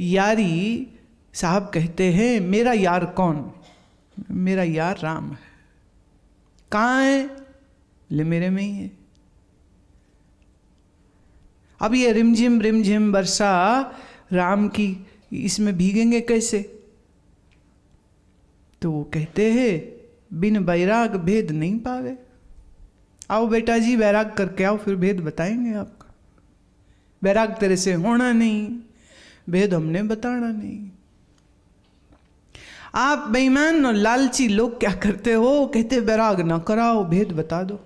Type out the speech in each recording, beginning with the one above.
यारी साहब कहते हैं मेरा यार कौन मेरा यार राम है कहाँ है ले मेरे में ही है अब ये रिमझिम रिमझिम वर्षा राम की इसमें भीगेंगे कैसे तो वो कहते हैं बिन बैराग भेद नहीं पावे आओ बेटा जी बैराग करके आओ फिर भेद बताएंगे आपका बैराग तेरे से होना नहीं भेद हमने बताना नहीं आप बेईमान और लालची लोग क्या करते हो कहते बैराग ना कराओ भेद बता दो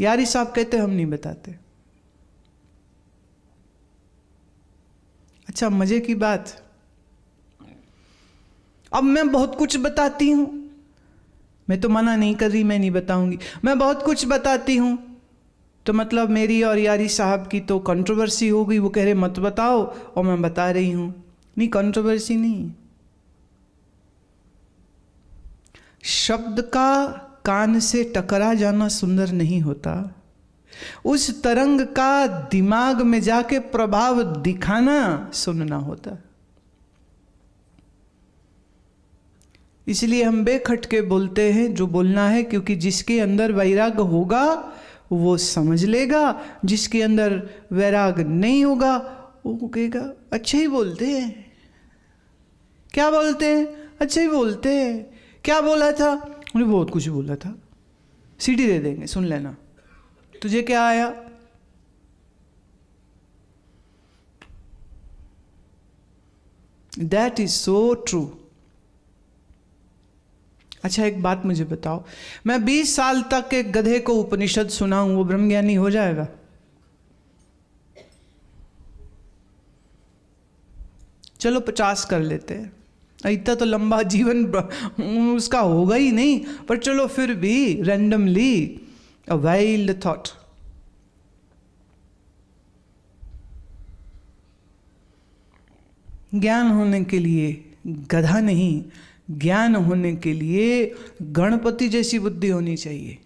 यारी साहब कहते हम नहीं बताते अच्छा मजे की बात अब मैं बहुत कुछ बताती हूं मैं तो मना नहीं कर रही मैं नहीं बताऊंगी मैं बहुत कुछ बताती हूं तो मतलब मेरी और यारी साहब की तो कंट्रोवर्सी हो गई वो कह रहे मत बताओ और मैं बता रही हूं नहीं कंट्रोवर्सी नहीं शब्द का कान से टकरा जाना सुंदर नहीं होता उस तरंग का दिमाग में जाके प्रभाव दिखाना सुनना होता इसलिए हम बेखटके बोलते हैं जो बोलना है क्योंकि जिसके अंदर वैराग होगा वो समझ लेगा जिसके अंदर वैराग नहीं होगा वो कहेगा अच्छा ही बोलते हैं क्या बोलते हैं अच्छा ही बोलते हैं क्या बोला था उन्हें बहुत कुछ बोला था सीटी दे देंगे सुन लेना तुझे क्या आया दैट इज सो ट्रू अच्छा एक बात मुझे बताओ मैं 20 साल तक एक गधे को उपनिषद सुनाऊं वो ब्रह्मज्ञानी हो जाएगा चलो पचास कर लेते हैं इतना तो लंबा जीवन उसका होगा ही नहीं पर चलो फिर भी रैंडमली अ वाइल्ड थॉट ज्ञान होने के लिए गधा नहीं ज्ञान होने के लिए गणपति जैसी बुद्धि होनी चाहिए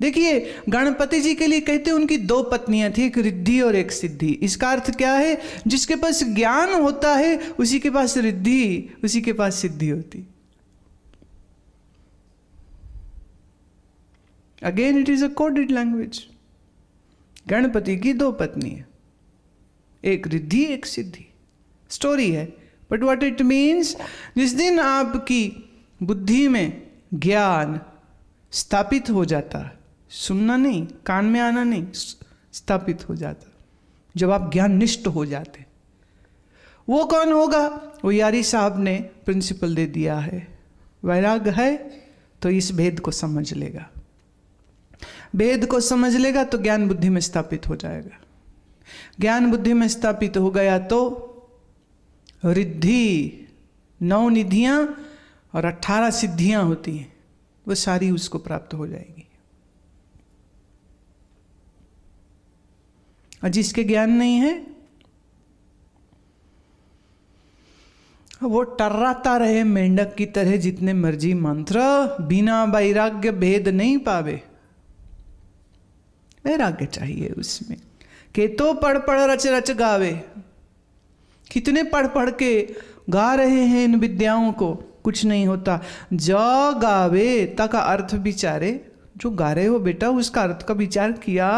देखिए गणपति जी के लिए कहते हैं उनकी दो पत्नियां थी एक रिद्धि और एक सिद्धि इसका अर्थ क्या है जिसके पास ज्ञान होता है उसी के पास रिद्धि उसी के पास सिद्धि होती again it is a coded language Ganapati की दो पत्नी है एक रिद्धि एक सिद्धि स्टोरी है बट वट इट मीन्स जिस दिन आपकी बुद्धि में ज्ञान स्थापित हो जाता है सुनना नहीं कान में आना नहीं स्थापित हो जाता जब आप ज्ञान निष्ठ हो जाते वो कौन होगा वो यारी साहब ने प्रिंसिपल दे दिया है वैराग है तो इस भेद को समझ लेगा भेद को समझ लेगा तो ज्ञान बुद्धि में स्थापित हो जाएगा ज्ञान बुद्धि में स्थापित हो गया तो रिद्धि नौ निधियाँ और अट्ठारह सिद्धियाँ होती हैं वो सारी उसको प्राप्त हो जाएगी और जिसके ज्ञान नहीं है वो टर्राता रहे मेंढक की तरह जितने मर्जी मंत्र बिना वैराग्य भेद नहीं पावे वैराग्य चाहिए उसमें के तो पढ़ पढ़ रच रच गावे कितने पढ़ पढ़ के गा रहे हैं इन विद्याओं को कुछ नहीं होता ज गावे त का अर्थ विचारे जो गा रहे हो बेटा उसका अर्थ का विचार किया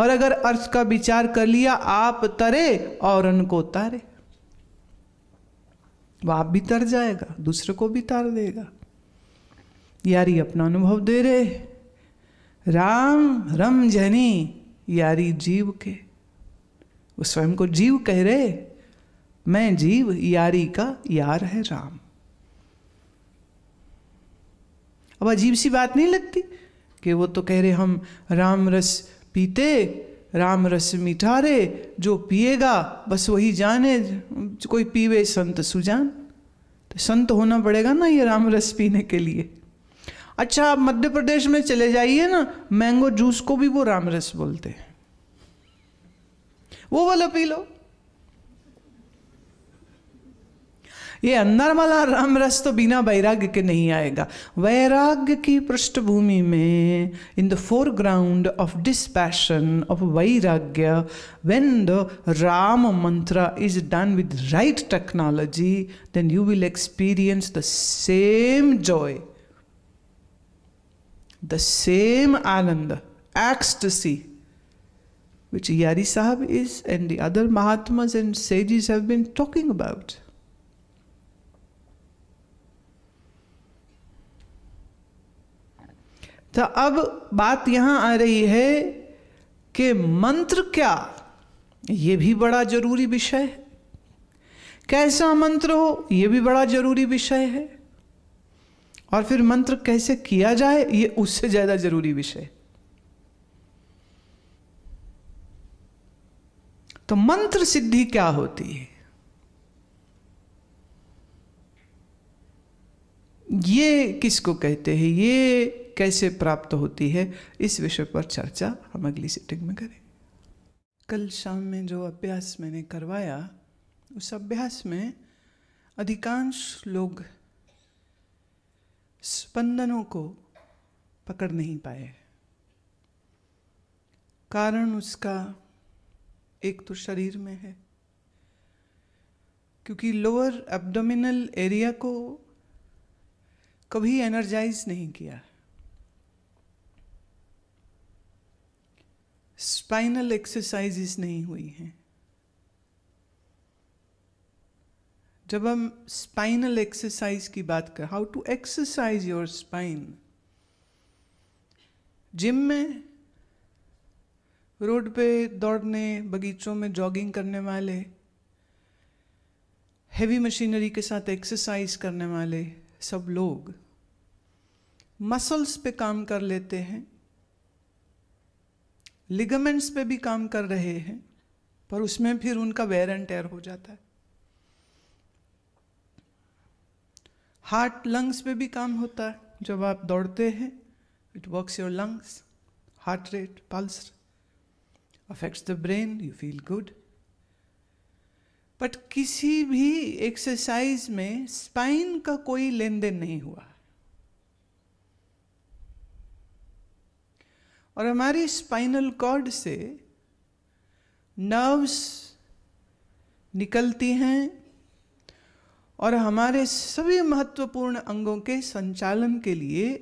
और अगर अर्थ का विचार कर लिया आप तरे और उनको तारे वो आप भी तर जाएगा दूसरे को भी तार देगा यारी अपना अनुभव दे रहे राम रम जनी यारी जीव के वो स्वयं को जीव कह रहे मैं जीव यारी का यार है राम अब अजीब सी बात नहीं लगती कि वो तो कह रहे हम राम रस पीते राम रस मीठा रे जो पिएगा बस वही जाने कोई पीवे संत सुजान तो संत होना पड़ेगा ना ये राम रस पीने के लिए अच्छा आप मध्य प्रदेश में चले जाइए ना मैंगो जूस को भी वो राम रस बोलते हैं वो वाला पी लो ये अंदर वाला राम रस तो बिना वैराग्य के नहीं आएगा वैराग्य की पृष्ठभूमि में in the foreground of passion of वैराग्य when the Ram mantra is done with right technology then you will experience the same joy the same anand एक्स टू सी which yari sahab is and the other mahatmas and sages have been talking about तो अब बात यहां आ रही है कि मंत्र क्या यह भी बड़ा जरूरी विषय है कैसा मंत्र हो यह भी बड़ा जरूरी विषय है और फिर मंत्र कैसे किया जाए ये उससे ज्यादा जरूरी विषय तो मंत्र सिद्धि क्या होती है ये किसको कहते हैं ये कैसे प्राप्त होती है इस विषय पर चर्चा हम अगली सीटिंग में करें कल शाम में जो अभ्यास मैंने करवाया उस अभ्यास में अधिकांश लोग स्पंदनों को पकड़ नहीं पाए कारण उसका एक तो शरीर में है क्योंकि लोअर एब्डोमिनल एरिया को कभी एनर्जाइज नहीं किया स्पाइनल एक्सरसाइजेस नहीं हुई हैं जब हम स्पाइनल एक्सरसाइज की बात कर how to exercise your spine gym में रोड पे दौड़ने बगीचों में जॉगिंग करने वाले हैवी मशीनरी के साथ एक्सरसाइज करने वाले सब लोग मसल्स पे काम कर लेते हैं लिगमेंट्स पे भी काम कर रहे हैं पर उसमें फिर उनका वेयर एंड टेयर हो जाता है हार्ट लंग्स पे भी काम होता है जब आप दौड़ते हैं it works your lungs heart rate pulse affects the brain you feel good but किसी भी एक्सरसाइज में स्पाइन का कोई लेन देन नहीं हुआ और हमारी स्पाइनल कॉर्ड से नर्व्स निकलती हैं और हमारे सभी महत्वपूर्ण अंगों के संचालन के लिए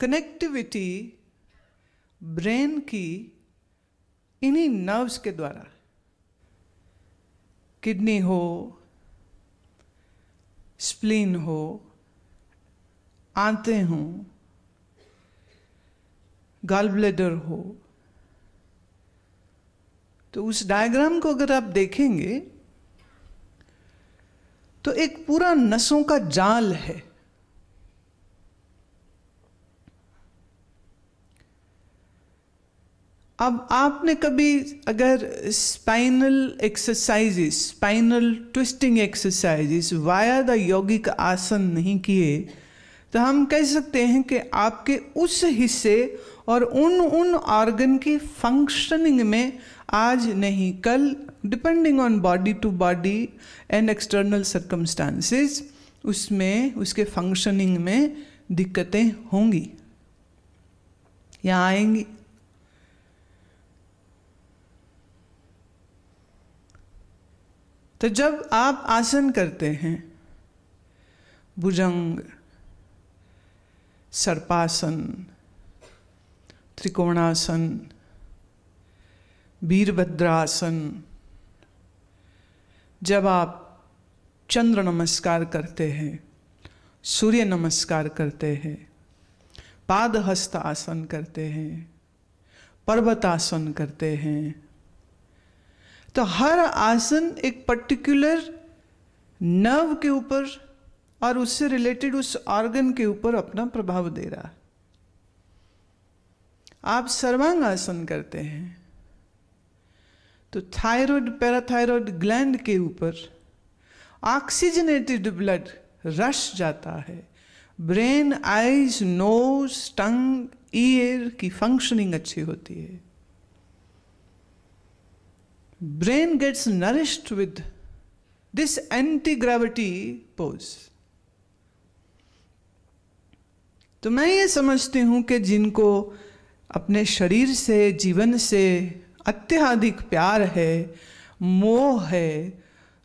कनेक्टिविटी ब्रेन की इन्हीं नर्व्स के द्वारा किडनी हो स्प्लीन हो आते हों गाल ब्लेडर हो तो उस डायग्राम को अगर आप देखेंगे तो एक पूरा नसों का जाल है अब आपने कभी अगर spinal exercises spinal twisting exercises via the यौगिक आसन नहीं किए तो हम कह सकते हैं कि आपके उस हिस्से और उन उन ऑर्गन की फंक्शनिंग में आज नहीं कल depending on body to body and external circumstances उसमें उसके फंक्शनिंग में दिक्कतें होंगी या आएंगी तो जब आप आसन करते हैं भुजंग सर्पासन त्रिकोणासन वीरभद्रासन जब आप चंद्र नमस्कार करते हैं सूर्य नमस्कार करते हैं पाद हस्त आसन करते हैं पर्वत आसन करते हैं तो हर आसन एक पर्टिकुलर नर्व के ऊपर और उससे रिलेटेड उस ऑर्गन के ऊपर अपना प्रभाव दे रहा है आप सर्वांगासन करते हैं तो थायराइड पैराथायराइड ग्लैंड के ऊपर ऑक्सीजनेटेड ब्लड रश जाता है brain eyes nose tongue ear की फंक्शनिंग अच्छी होती है brain gets nourished with this anti gravity pose तो मैं ये समझती हूं कि जिनको अपने शरीर से जीवन से अत्यधिक प्यार है मोह है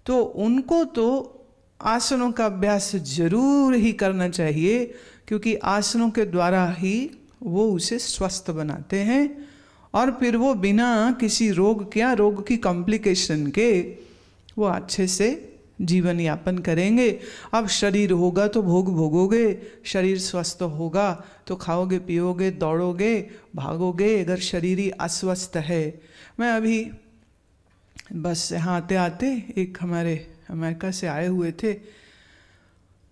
तो उनको तो आसनों का अभ्यास जरूर ही करना चाहिए क्योंकि आसनों के द्वारा ही वो उसे स्वस्थ बनाते हैं और फिर वो बिना किसी रोग क्या रोग की कॉम्प्लिकेशन के वो अच्छे से जीवन यापन करेंगे अब शरीर होगा तो भोग भोगोगे शरीर स्वस्थ होगा तो खाओगे पियोगे दौड़ोगे भागोगे अगर शरीर ही अस्वस्थ है मैं अभी बस यहाँ आते आते एक हमारे अमेरिका से आए हुए थे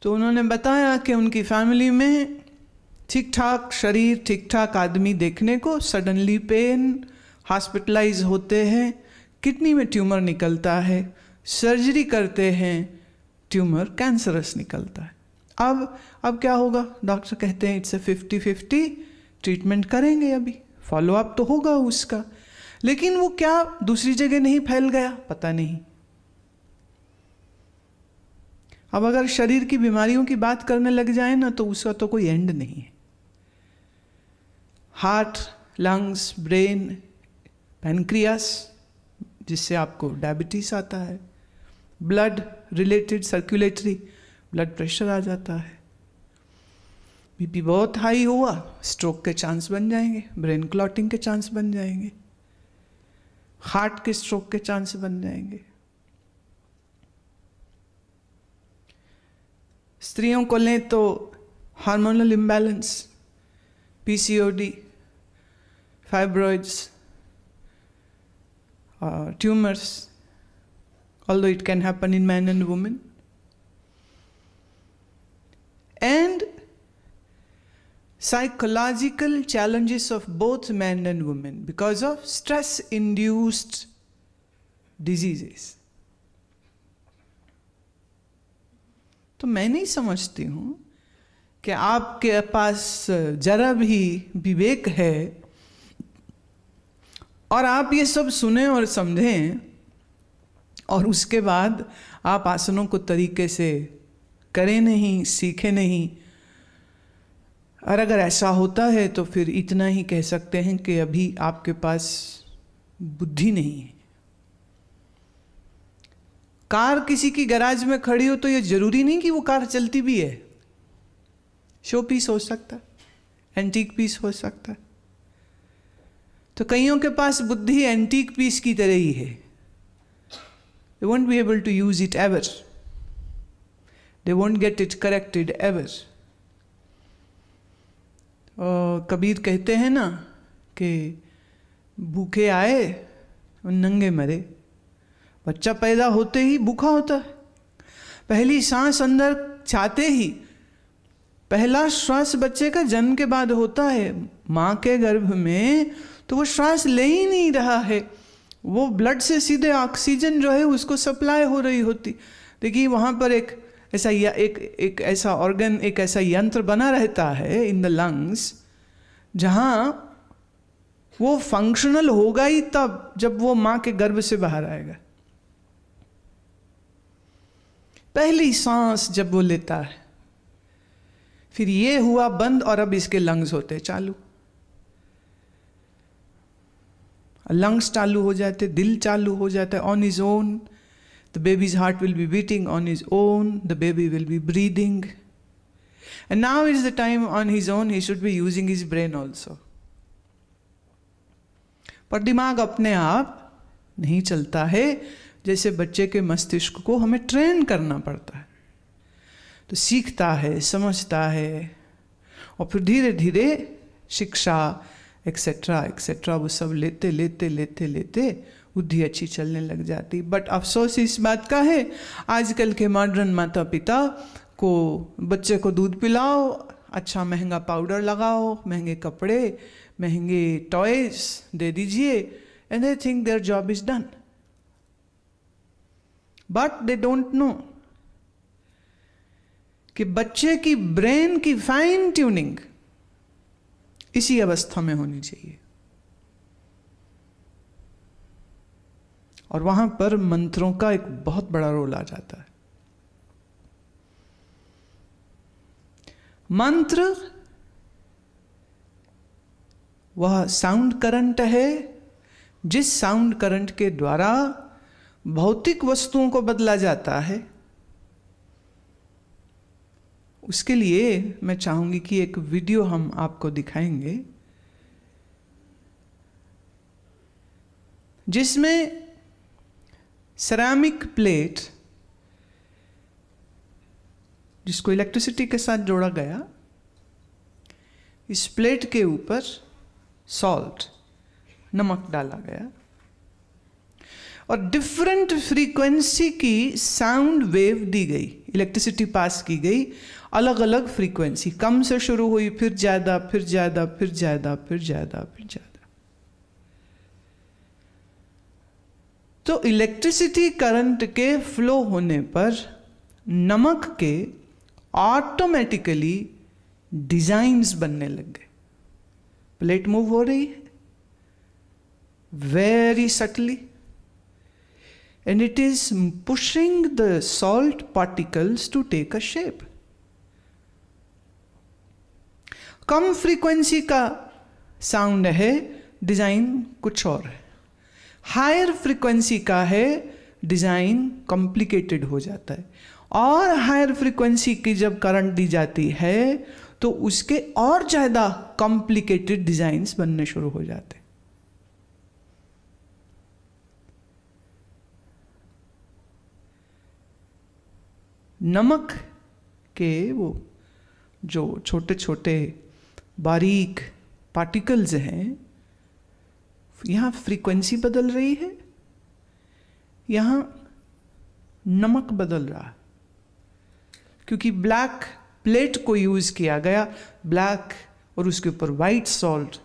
तो उन्होंने बताया कि उनकी फैमिली में ठीक ठाक शरीर ठीक ठाक आदमी देखने को सडनली पेन हॉस्पिटलाइज होते हैं किडनी में ट्यूमर निकलता है सर्जरी करते हैं ट्यूमर कैंसरस निकलता है अब अब क्या होगा डॉक्टर कहते हैं it's a fifty fifty treatment करेंगे अभी फॉलोअप तो होगा उसका लेकिन वो क्या दूसरी जगह नहीं फैल गया पता नहीं अब अगर शरीर की बीमारियों की बात करने लग जाए ना तो उसका तो कोई एंड नहीं है हार्ट लंग्स ब्रेन पैनक्रियास जिससे आपको डायबिटीज आता है blood related circulatory blood pressure आ जाता है बीपी बहुत हाई हुआ स्ट्रोक के चांस बन जाएंगे ब्रेन क्लॉटिंग के चांस बन जाएंगे हार्ट के स्ट्रोक के चांस बन जाएंगे स्त्रियों को लें तो hormonal imbalance PCOD fibroids tumours although it can happen in man and woman. And psychological challenges of both men and women because of stress induced diseases. तो मैं नहीं समझती हूँ कि आपके पास जरा भी विवेक है और आप ये सब सुने और समझें और उसके बाद आप आसनों को तरीके से करें नहीं सीखें नहीं और अगर ऐसा होता है तो फिर इतना ही कह सकते हैं कि अभी आपके पास बुद्धि नहीं है कार किसी की गराज में खड़ी हो तो यह जरूरी नहीं कि वो कार चलती भी है शो पीस हो सकता एंटीक पीस हो सकता तो कईयों के पास बुद्धि एंटीक पीस की तरह ही है they won't be able to use it ever. They won't get it corrected ever. और कबीर कहते हैं ना कि भूखे आए और नंगे मरे बच्चा पैदा होते ही भूखा होता है पहली सांस अंदर छाते ही पहला श्वास बच्चे का जन्म के बाद होता है माँ के गर्भ में तो वो श्वास ले ही नहीं रहा है वो ब्लड से सीधे ऑक्सीजन जो है उसको सप्लाई हो रही होती देखिए वहाँ पर एक ऐसा या एक एक ऐसा ऑर्गन एक ऐसा यंत्र बना रहता है इन द लंग्स जहाँ वो फंक्शनल होगा ही तब जब वो माँ के गर्भ से बाहर आएगा पहली सांस जब वो लेता है फिर ये हुआ बंद और अब इसके लंग्स होते चालू लंग्स चालू हो जाते दिल चालू हो जाता है on his own the baby's heart will be beating on his own the baby will be breathing and now is the time on his own he should be using his brain also पर दिमाग अपने आप नहीं चलता है जैसे बच्चे के मस्तिष्क को हमें ट्रेन करना पड़ता है तो सीखता है समझता है और फिर धीरे धीरे शिक्षा एक्सेट्रा एक्सेट्रा वो सब लेते लेते लेते लेते बुद्धि अच्छी चलने लग जाती बट अफसोस इस बात का है आजकल के मॉडर्न माता पिता को बच्चे को दूध पिलाओ अच्छा महंगा पाउडर लगाओ महंगे कपड़े महंगे टॉयज दे दीजिए and I think their job is done but they don't know कि बच्चे की ब्रेन की फाइन ट्यूनिंग इसी अवस्था में होनी चाहिए और वहां पर मंत्रों का एक बहुत बड़ा रोल आ जाता है मंत्र वह साउंड करंट है जिस साउंड करंट के द्वारा भौतिक वस्तुओं को बदला जाता है उसके लिए मैं चाहूंगी कि एक वीडियो हम आपको दिखाएंगे जिसमें सेरामिक प्लेट जिसको इलेक्ट्रिसिटी के साथ जोड़ा गया इस प्लेट के ऊपर सॉल्ट नमक डाला गया और डिफरेंट फ्रीक्वेंसी की साउंड वेव दी गई इलेक्ट्रिसिटी पास की गई अलग अलग फ्रीक्वेंसी कम से शुरू हुई फिर ज़्यादा फिर ज़्यादा फिर ज़्यादा फिर ज़्यादा फिर ज़्यादा तो इलेक्ट्रिसिटी करंट के फ्लो होने पर नमक के ऑटोमेटिकली डिजाइन्स बनने लग गए प्लेट मूव हो रही है very subtly and it is pushing the salt particles to take a shape कम फ्रीक्वेंसी का साउंड है डिज़ाइन कुछ और है हायर फ्रीक्वेंसी का है डिज़ाइन कॉम्प्लिकेटेड हो जाता है और हायर फ्रीक्वेंसी की जब करंट दी जाती है तो उसके और ज़्यादा कॉम्प्लिकेटेड डिज़ाइंस बनने शुरू हो जाते नमक के वो जो छोटे छोटे बारीक पार्टिकल्स हैं यहाँ फ्रीक्वेंसी बदल रही है यहाँ नमक बदल रहा है क्योंकि ब्लैक प्लेट को यूज़ किया गया ब्लैक और उसके ऊपर वाइट सॉल्ट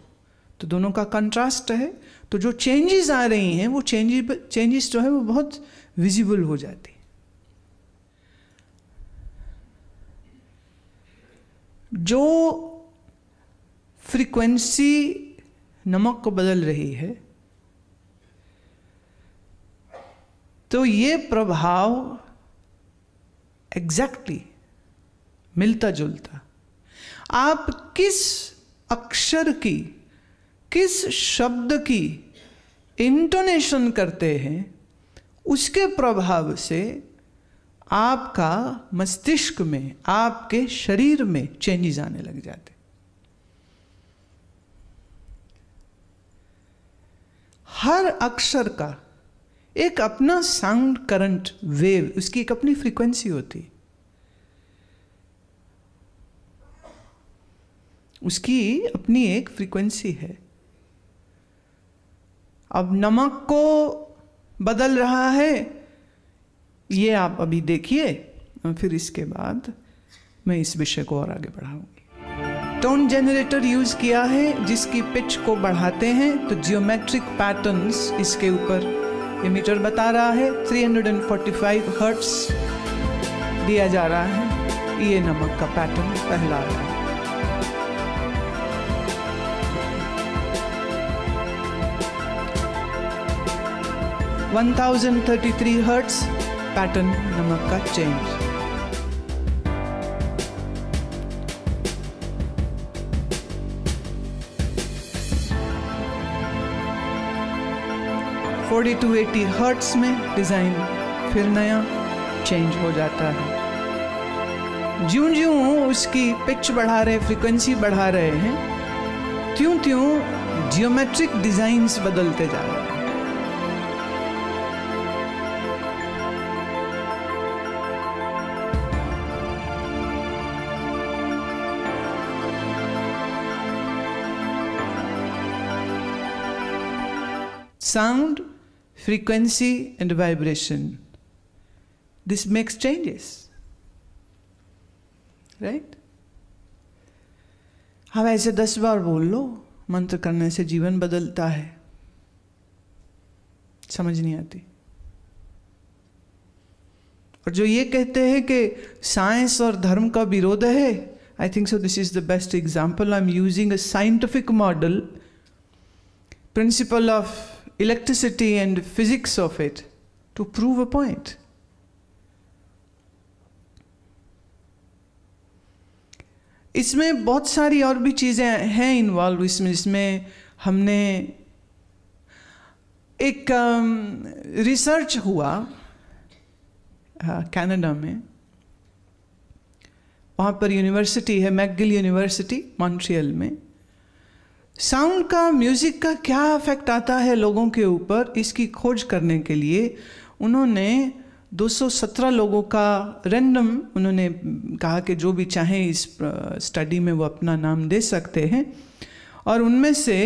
तो दोनों का कंट्रास्ट है तो जो चेंजेस आ रही हैं वो चेंजेस चेंजेस जो है वो बहुत विजिबल हो जाती जो फ्रीक्वेंसी नमक को बदल रही है तो ये प्रभाव एग्जैक्टली exactly मिलता जुलता आप किस अक्षर की किस शब्द की इंटोनेशन करते हैं उसके प्रभाव से आपका मस्तिष्क में आपके शरीर में चेंजेस आने लग जाते हर अक्षर का एक अपना साउंड करंट वेव उसकी एक अपनी फ्रीक्वेंसी होती उसकी अपनी एक फ्रीक्वेंसी है अब नमक को बदल रहा है ये आप अभी देखिए फिर इसके बाद मैं इस विषय को और आगे बढ़ाऊंगी टोन जनरेटर यूज किया है जिसकी पिच को बढ़ाते हैं तो जियोमेट्रिक पैटर्न्स इसके ऊपर ये मीटर बता रहा है 345 हर्ट्स दिया जा रहा है ये नमक का पैटर्न पहला रहा है one thousand thirty three hertz pattern नमक का change forty two eighty hertz में डिज़ाइन फिर नया चेंज हो जाता है ज्यों ज्यों उसकी पिच बढ़ा रहे फ्रिक्वेंसी बढ़ा रहे हैं त्यों त्यों जियोमेट्रिक डिज़ाइंस बदलते जा रहे हैं sound frequency and vibration. This makes changes. Right हम ऐसे दस बार बोल लो मंत्र करने से जीवन बदलता है समझ नहीं आती और जो ये कहते हैं कि साइंस और धर्म का विरोध है I think so this is the best example I am using a scientific model principle of electricity and physics of it to prove a point. इसमें बहुत सारी और भी चीज़ें हैं इन्वॉल्व इसमें इसमें हमने एक रिसर्च um, हुआ कनाडा हाँ, uh, में वहाँ पर यूनिवर्सिटी है मैकगिल यूनिवर्सिटी मॉन्ट्रियल में साउंड का म्यूज़िक का क्या इफेक्ट आता है लोगों के ऊपर इसकी खोज करने के लिए उन्होंने 217 लोगों का रैंडम उन्होंने कहा कि जो भी चाहें इस स्टडी में वो अपना नाम दे सकते हैं और उनमें से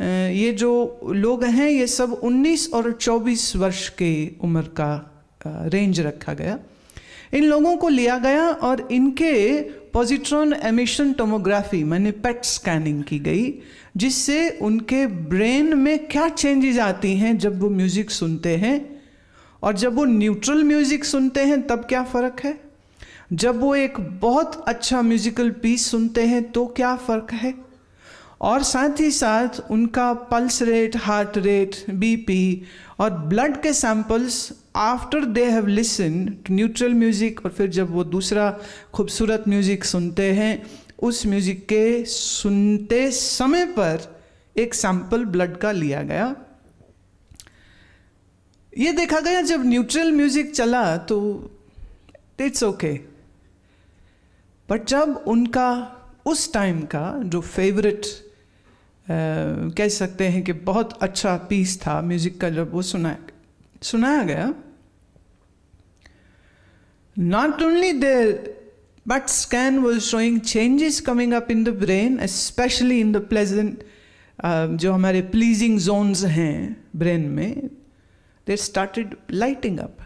ये जो लोग हैं ये सब 19 और 24 वर्ष के उम्र का रेंज रखा गया इन लोगों को लिया गया और इनके पॉजिट्रॉन एमिशन टोमोग्राफी मैंने पेट स्कैनिंग की गई जिससे उनके ब्रेन में क्या चेंजेस आती हैं जब वो म्यूज़िक सुनते हैं और जब वो न्यूट्रल म्यूज़िक सुनते हैं तब क्या फ़र्क है जब वो एक बहुत अच्छा म्यूज़िकल पीस सुनते हैं तो क्या फ़र्क है और साथ ही साथ उनका pulse rate heart rate BP और ब्लड के samples after they have listen neutral music और फिर जब वो दूसरा खूबसूरत म्यूज़िक सुनते हैं उस म्यूज़िक के सुनते समय पर एक सैंपल ब्लड का लिया गया ये देखा गया जब न्यूट्रल म्यूज़िक चला तो इट्स ओके बट जब उनका उस टाइम का जो फेवरेट कह सकते हैं कि बहुत अच्छा पीस था म्यूजिक का जब वो सुनाया सुनाया गया not only there but scan was showing changes coming up in the brain specially in the pleasant जो हमारे प्लीजिंग जोन्स हैं ब्रेन में दे स्टार्टेड लाइटिंग अप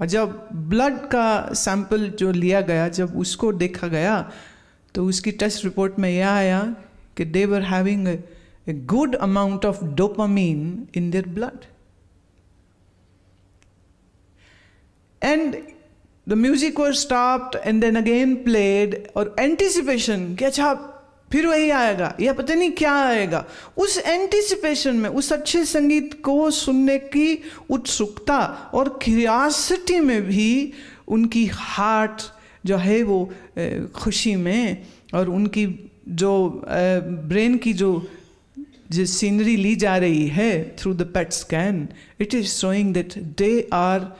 और जब ब्लड का सैंपल जो लिया गया जब उसको देखा गया तो उसकी टेस्ट रिपोर्ट में यह आया कि they were having a good amount of dopamine in their blood and the music were stopped and then again played और एंटिसिपेशन कि अच्छा फिर वही आएगा या पता नहीं क्या आएगा उस एंटिसिपेशन में उस अच्छे संगीत को सुनने की उत्सुकता और क्यूरियासिटी में भी उनकी हार्ट जो है वो खुशी में और उनकी जो ब्रेन की जो जो सीनरी ली जा रही है through the PET scan it is showing that they are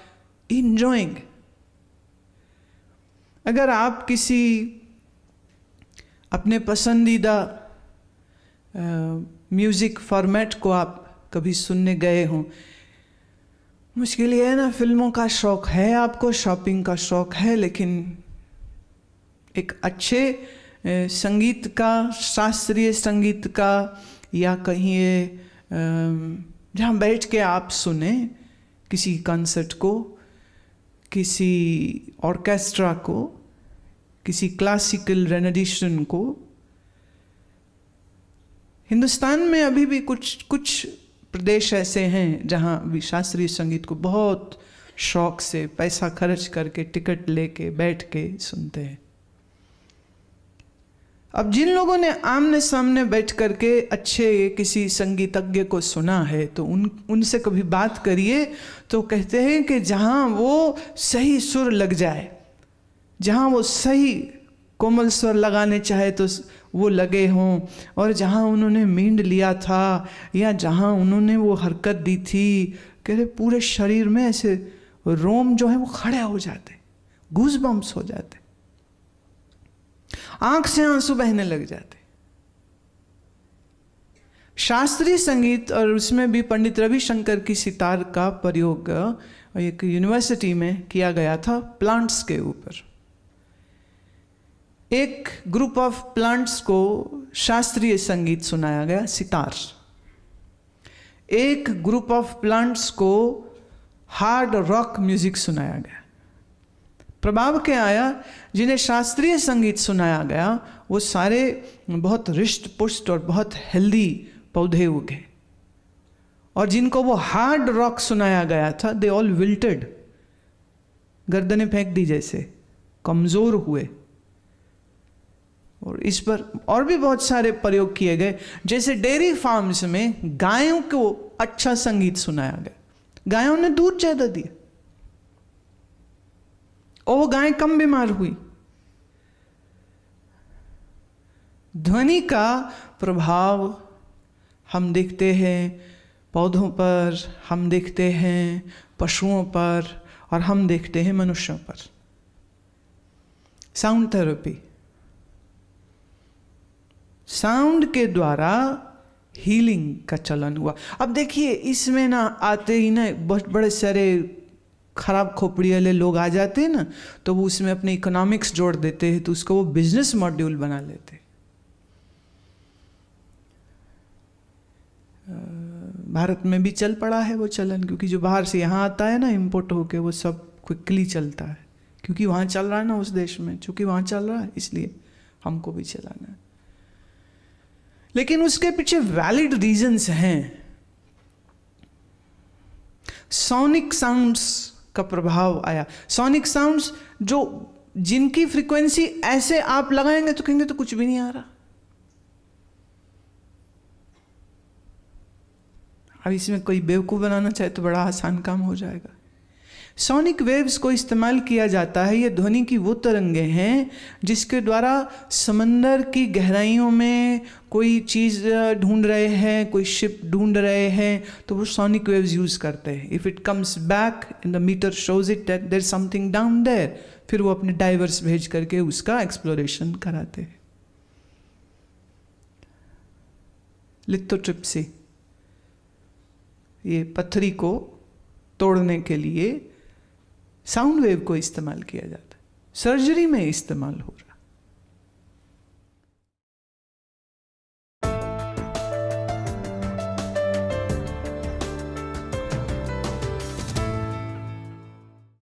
enjoying अगर आप किसी अपने पसंदीदा म्यूज़िक फॉर्मेट को आप कभी सुनने गए हों मुश्किल ये है ना फिल्मों का शौक़ है आपको शॉपिंग का शौक़ है लेकिन एक अच्छे संगीत का शास्त्रीय संगीत का या कहीं जहाँ बैठ के आप सुने किसी कंसर्ट को किसी ऑर्केस्ट्रा को किसी क्लासिकल रेनडिशन को हिंदुस्तान में अभी भी कुछ कुछ प्रदेश ऐसे हैं जहाँ भी शास्त्रीय संगीत को बहुत शौक से पैसा खर्च करके टिकट लेके बैठ के सुनते हैं अब जिन लोगों ने आमने सामने बैठ करके अच्छे किसी संगीतज्ञ को सुना है तो उन उनसे कभी बात करिए तो कहते हैं कि जहाँ वो सही सुर लग जाए जहाँ वो सही कोमल स्वर लगाने चाहे तो वो लगे हों और जहाँ उन्होंने मींड लिया था या जहाँ उन्होंने वो हरकत दी थी कह रहे पूरे शरीर में ऐसे रोम जो है वो खड़े हो जाते गूज बम्स हो जाते आंख से आंसू बहने लग जाते शास्त्रीय संगीत और उसमें भी पंडित रविशंकर की सितार का प्रयोग एक यूनिवर्सिटी में किया गया था प्लांट्स के ऊपर एक ग्रुप ऑफ प्लांट्स को शास्त्रीय संगीत सुनाया गया सितार एक ग्रुप ऑफ प्लांट्स को हार्ड रॉक म्यूजिक सुनाया गया प्रभाव के आया जिन्हें शास्त्रीय संगीत सुनाया गया वो सारे बहुत रिष्ट पुष्ट और बहुत हेल्दी पौधे उगे और जिनको वो हार्ड रॉक सुनाया गया था दे ऑल विल्टेड गर्दने फेंक दी जैसे कमज़ोर हुए और इस पर और भी बहुत सारे प्रयोग किए गए जैसे डेयरी फार्म्स में गायों को अच्छा संगीत सुनाया गया गायों ने दूध ज़्यादा दिया और वो गाय कम बीमार हुई ध्वनि का प्रभाव हम देखते हैं पौधों पर हम देखते हैं पशुओं पर और हम देखते हैं मनुष्यों पर साउंड थेरेपी साउंड के द्वारा हीलिंग का चलन हुआ अब देखिए इसमें ना आते ही ना बहुत बड़े सारे ख़राब खोपड़ी वाले लोग आ जाते हैं ना तो वो उसमें अपने इकोनॉमिक्स जोड़ देते हैं तो उसको वो बिजनेस मॉड्यूल बना लेते भारत में भी चल पड़ा है वो चलन क्योंकि जो बाहर से यहाँ आता है ना इम्पोर्ट होके वो सब क्विकली चलता है क्योंकि वहाँ चल रहा है ना उस देश में चूंकि वहाँ चल रहा है इसलिए हमको भी चलाना है लेकिन उसके पीछे वैलिड रीजंस हैं सोनिक साउंड्स का प्रभाव आया सोनिक साउंड्स जो जिनकी फ्रीक्वेंसी ऐसे आप लगाएंगे तो कहेंगे तो कुछ भी नहीं आ रहा अब इसमें कोई बेवकूफ़ बनाना चाहे तो बड़ा आसान काम हो जाएगा सोनिक वेव्स को इस्तेमाल किया जाता है ये ध्वनि की वो तरंगे हैं जिसके द्वारा समंदर की गहराइयों में कोई चीज़ ढूंढ रहे हैं कोई शिप ढूंढ रहे हैं तो वो सोनिक वेव्स यूज़ करते हैं if it comes back in the meter shows it that there something down there फिर वो अपने डाइवर्स भेज करके उसका एक्सप्लोरेशन कराते हैं लिथो ट्रिप से ये पत्थरी को तोड़ने के लिए साउंड वेव को इस्तेमाल किया जाता है सर्जरी में इस्तेमाल हो रहा